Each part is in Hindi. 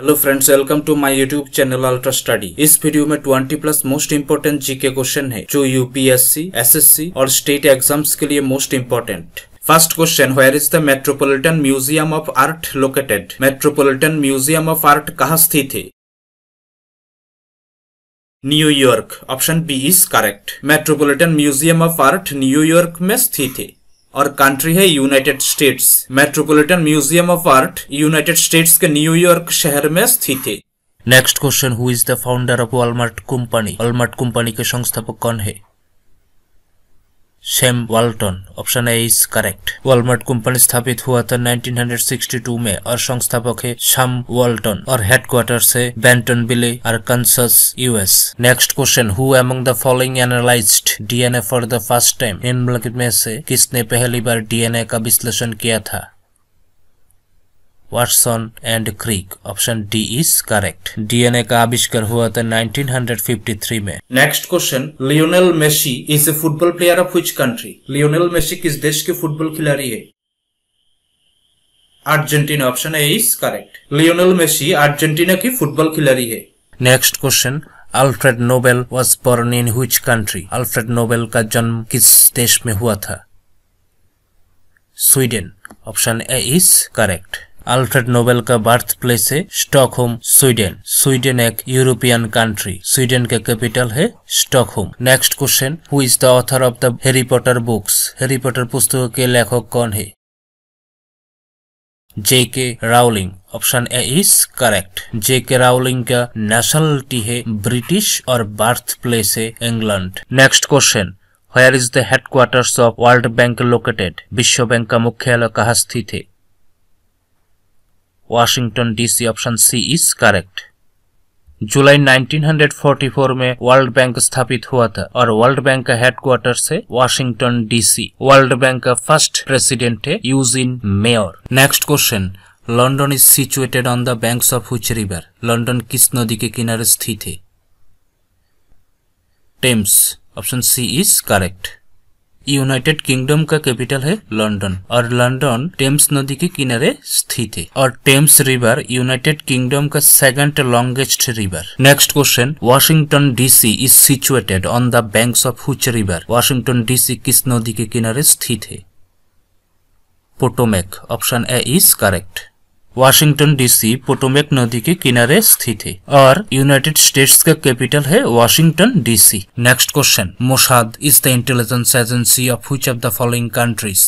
Hello friends welcome to my YouTube channel Ultra Study इस वीडियो में 20 plus most important GK question है जो यूपीएससी एसएससी और स्टेट एग्जाम्स के लिए most important first question where is the Metropolitan Museum of Art located? Metropolitan Museum of Art कहाँ स्थित है New York option B is correct Metropolitan Museum of Art New York में स्थित है और कंट्री है United States Metropolitan Museum of Art United States के न्यूयॉर्क शहर में स्थित है next question who is the founder of Walmart company Walmart company के संस्थापक कौन है Sam Walton option A is correct Walmart company स्थापित हुआ था 1962 में और संस्थापक है शाम वॉल्टन और हेडक्वार्टर है Bentonville Arkansas US next question who among the following analysed DNA for the first time निम्नलिखित में से किसने पहली बार डीएनए का विश्लेषण किया था Watson and Crick option D is correct DNA का आविष्कार हुआ था 1953 में next question Lionel Messi is a football player of which country Lionel Messi किस देश के फुटबॉल खिलाड़ी है Argentina option A is correct Lionel Messi Argentina की फुटबॉल खिलाड़ी है next question Alfred Nobel was born in which country Alfred Nobel का जन्म किस देश में हुआ था Sweden option A is correct Alfred Nobel का बर्थ प्लेस है स्टॉकहोम स्वीडन स्वीडन एक यूरोपियन कंट्री स्वीडन का कैपिटल है Stockholm next question who is the author of the Harry Potter books Harry Potter पुस्तकों के लेखक कौन है J K Rowling option A is correct J K Rowling का नेशनलिटी है ब्रिटिश और बर्थ प्लेस है England next question where is the headquarters of World Bank located विश्व बैंक का मुख्यालय कहाँ स्थित है Washington DC option C is correct जुलाई 1944 में वर्ल्ड बैंक स्थापित हुआ था और वर्ल्ड बैंक का हेडक्वार्टर से वाशिंगटन डीसी वर्ल्ड बैंक का फर्स्ट प्रेसिडेंट है Eugene Meyer next question London is situated on the banks of which river London किस नदी के किनारे स्थित है Thames option C is correct United Kingdom का कैपिटल है लंदन और लंदन टेम्स नदी के किनारे स्थित है और टेम्स रिवर यूनाइटेड किंगडम का second longest river next question Washington DC is situated on the banks of which river Washington DC किस नदी के किनारे स्थित है Potomac option A is correct Washington DC Potomac नदी के किनारे स्थित है और यूनाइटेड स्टेट्स का कैपिटल है Washington DC next question Mossad is the intelligence agency of which of the following countries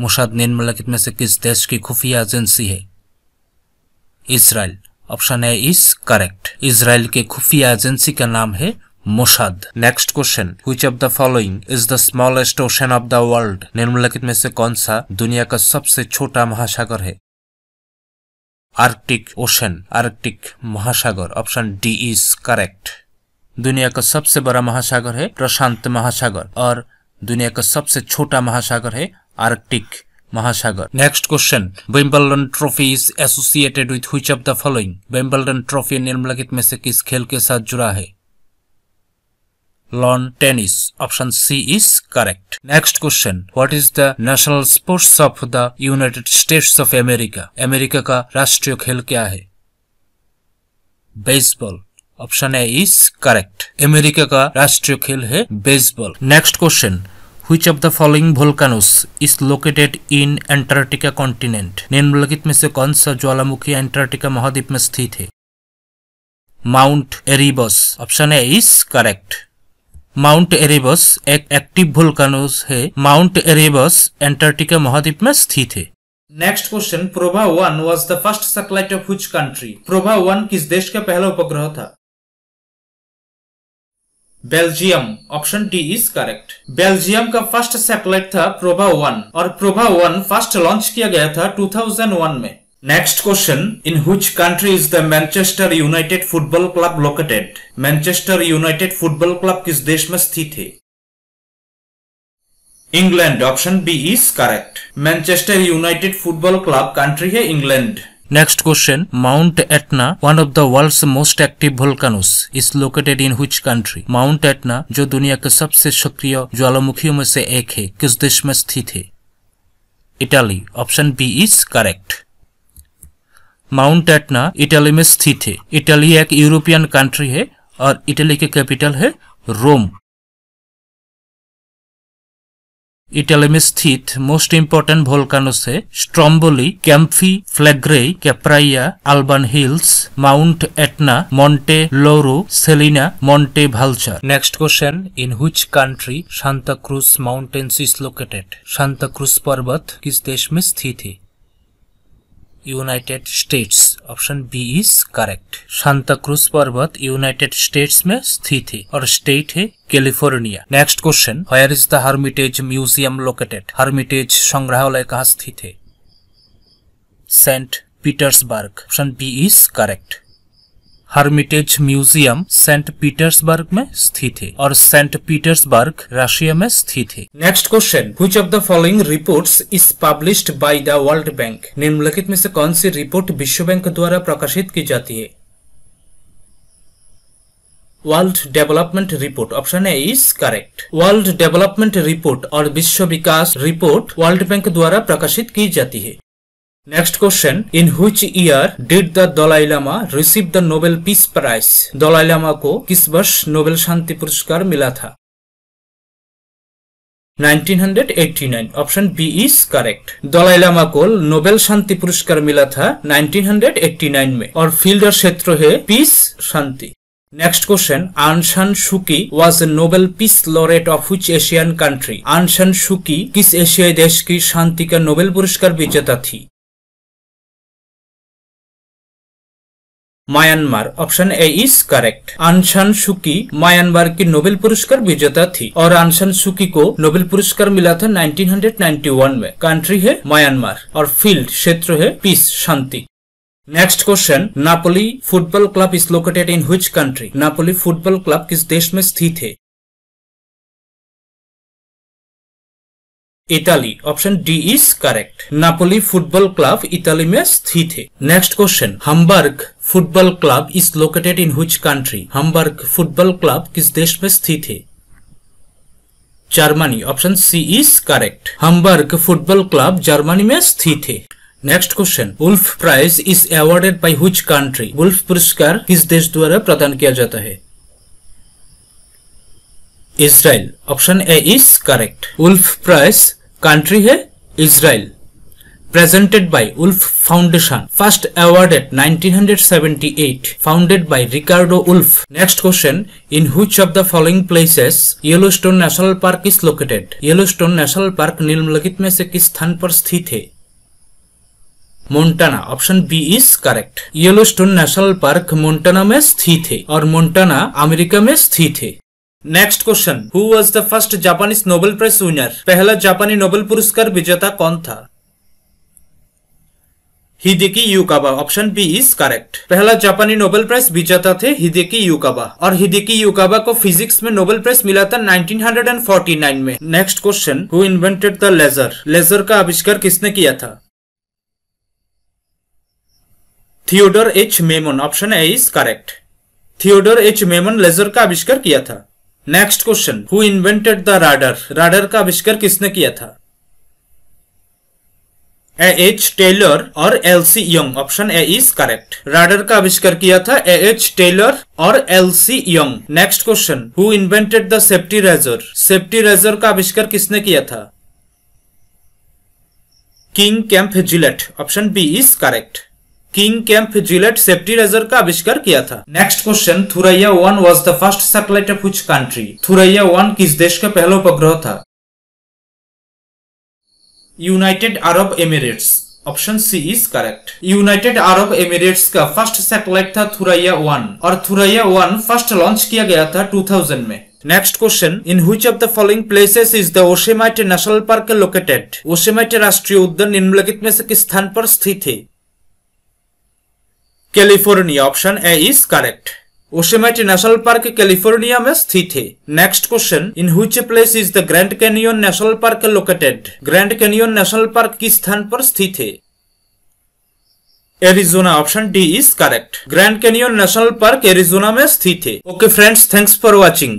Mossad निम्नलिखित में से किस देश की खुफिया एजेंसी है Israel option A is correct Israel के खुफिया एजेंसी का नाम है Mossad next question which of the following is the smallest ocean of the world निम्नलिखित में से कौन सा दुनिया का सबसे छोटा महासागर है आर्कटिक ओशन आर्कटिक महासागर ऑप्शन डी इज करेक्ट दुनिया का सबसे बड़ा महासागर है प्रशांत महासागर और दुनिया का सबसे छोटा महासागर है आर्कटिक महासागर next question Wimbledon trophy is associated with which of the following Wimbledon trophy निम्नलिखित में से किस खेल के साथ जुड़ा है lawn tennis. Option C is correct. Next question. What is the national sports of the United States of America? America का राष्ट्रीय खेल क्या है baseball option A is correct America का राष्ट्रीय खेल है baseball next question which of the following volcanoes is located in antarctica continent निम्नलिखित में से कौन सा ज्वालामुखी एंटार्क्टिका महाद्वीप में स्थित है Mount Erebus option A is correct Mount Erebus एक एक्टिव वोल्कानोज है माउंट एरेबस एंटार्क्टिका महाद्वीप में स्थित है next question Proba one was the first satellite of which country Proba one किस देश का पहला उपग्रह था Belgium option D is correct Belgium का फर्स्ट सैटेलाइट था प्रोभा वन और प्रोभा वन फर्स्ट लॉन्च किया गया था 2001 में Next question. In which country is the Manchester United football club located Manchester United football club किस देश में स्थित है England option B is correct Manchester United football club country है England Next question. Mount Etna, one of the world's most active volcanoes, is located in which country? Mount Etna, जो दुनिया के सबसे सक्रिय ज्वालामुखियों में से एक है किस देश में स्थित है Italy option B is correct Mount Etna Italy में स्थित है इटली एक यूरोपियन कंट्री है और इटली के कैपिटल है रोम इटली में स्थित मोस्ट इम्पोर्टेंट वोल्कानोस है Stromboli Campi Flegrei Capraia Alban Hills Mount Etna Monte Lauro Salina Monte Vulture next question in which country Santa Cruz mountains is located Santa Cruz पर्वत किस देश में स्थित है United States option B is correct Santa Cruz पर्वत यूनाइटेड स्टेट्स में स्थित है और स्टेट है California next question where is the Hermitage museum located Hermitage संग्रहालय कहाँ स्थित है Saint Petersburg option B is correct Hermitage museum Saint Petersburg में स्थित है और सेंट पीटर्सबर्ग रशिया में स्थित है next question which of the following report is publish by the World Bank निम्नलिखित में से कौन सी रिपोर्ट विश्व बैंक द्वारा प्रकाशित की जाती है World Development Report option A is correct World Development Report और विश्व विकास रिपोर्ट वर्ल्ड बैंक द्वारा प्रकाशित की जाती है Next question In which year did the Dalai Lama receive the Nobel Peace Prize? Dalai Lama को किस वर्ष नोबेल शांति पुरस्कार मिला था 1989 option B is correct Dalai Lama को नोबेल शांति पुरस्कार मिला था 1989 में और फील्डर क्षेत्र है पीस शांति next question Aung San Suu Kyi was a Nobel peace laureate of which Asian country Aung San Suu Kyi কিস এশিয়ায় দেশ কি শান্তি কা নোবেল পুরস্কার বিজেতা থি Myanmar option A is correct Aung San Suu Kyi Myanmar की नोबेल पुरस्कार विजेता थी और अनशन सुकी को नोबेल पुरस्कार मिला था 1991 में कंट्री है म्यांमार और फील्ड क्षेत्र है पीस शांति next question Napoli football club is located in which country Napoli football club किस देश में स्थित है Italy option D is correct Napoli football club Italy में स्थित है next question Hamburg football club is located in which country Hamburg football club किस देश में स्थित है Germany option C is correct Hamburg football club Germany में स्थित है next question Wolf prize is awarded by which country Wolf पुरस्कार किस देश द्वारा प्रदान किया जाता है Israel option A is correct Wolf prize country है Israel. Presented by Wolf Foundation. First awarded 1978. Founded by Ricardo Wolf. Next question. In which of the following places Yellowstone National Park is located? Yellowstone National Park निम्नलिखित में से किस स्थान पर स्थित है Montana option B is correct Yellowstone National Park Montana में स्थित है और मोन्टाना अमेरिका में स्थित है next question who was the first Japanese Nobel prize winner पहला जापानी नोबेल पुरस्कार विजेता कौन था Hideki Yukawa option B is correct पहला जापानी नोबेल प्राइज विजेता थे हिदेकी युकाबा और हिदेकी युकाबा को फिजिक्स में नोबेल प्राइज मिला था 1949 में next question who invented the laser laser का आविष्कार किसने किया था Theodore H Maiman option A is correct Theodore H Maiman laser का आविष्कार किया था next question who invented the radar radar का आविष्कार किसने किया था ए एच टेलर और L C Young option A is correct radar का आविष्कार किया था ए एच टेलर और L C Young next question who invented the safety razor safety razor का आविष्कार किसने किया था King Camp Gillette option B is correct King Camp Gillette safety razor का आविष्कार किया था next question Thuraya one was the first satellite of which country Thuraya one किस देश का पहला उपग्रह था United Arab Emirates option C is correct United Arab Emirates का फर्स्ट सैटेलाइट था थुरैया वन और थुरैया वन फर्स्ट लॉन्च किया गया था 2000 में next question in which of the following places is the Yosemite National Park located Yosemite राष्ट्रीय उद्यान निम्नलिखित में से किस स्थान पर स्थित है California option A is correct Yosemite National Park California में स्थित है next question in which place is the Grand Canyon National Park located Grand Canyon National Park किस स्थान पर स्थित है Arizona option D is correct Grand Canyon National Park Arizona में स्थित है okay friends thanks for watching